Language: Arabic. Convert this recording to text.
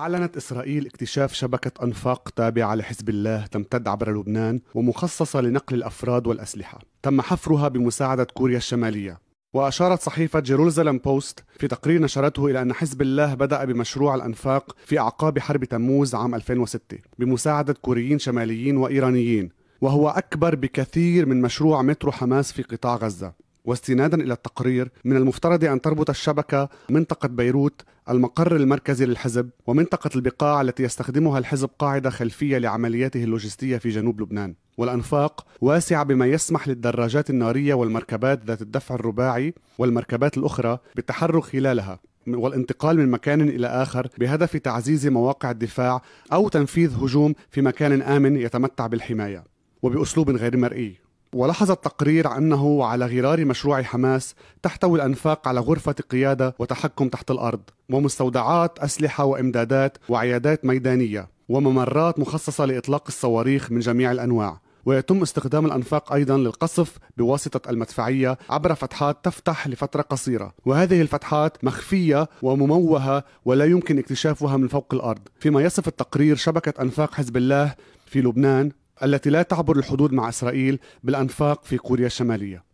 أعلنت إسرائيل اكتشاف شبكة أنفاق تابعة لحزب الله تمتد عبر لبنان ومخصصة لنقل الأفراد والأسلحة تم حفرها بمساعدة كوريا الشمالية وأشارت صحيفة جيروزالم بوست في تقرير نشرته إلى أن حزب الله بدأ بمشروع الأنفاق في أعقاب حرب تموز عام 2006 بمساعدة كوريين شماليين وإيرانيين وهو أكبر بكثير من مشروع مترو حماس في قطاع غزة واستنادا الى التقرير من المفترض ان تربط الشبكه منطقه بيروت المقر المركزي للحزب ومنطقه البقاع التي يستخدمها الحزب قاعده خلفيه لعملياته اللوجستيه في جنوب لبنان والأنفاق واسعة بما يسمح للدراجات النارية والمركبات ذات الدفع الرباعي والمركبات الأخرى بالتحرك خلالها والانتقال من مكان إلى آخر بهدف تعزيز مواقع الدفاع أو تنفيذ هجوم في مكان آمن يتمتع بالحماية وبأسلوب غير مرئي ولاحظ التقرير أنه على غرار مشروع حماس تحتوي الأنفاق على غرفة قيادة وتحكم تحت الأرض ومستودعات أسلحة وإمدادات وعيادات ميدانية وممرات مخصصة لإطلاق الصواريخ من جميع الأنواع ويتم استخدام الأنفاق أيضا للقصف بواسطة المدفعية عبر فتحات تفتح لفترة قصيرة وهذه الفتحات مخفية ومموهة ولا يمكن اكتشافها من فوق الأرض فيما يصف التقرير شبكة أنفاق حزب الله في لبنان التي لا تعبر الحدود مع إسرائيل بالأنفاق في كوريا الشمالية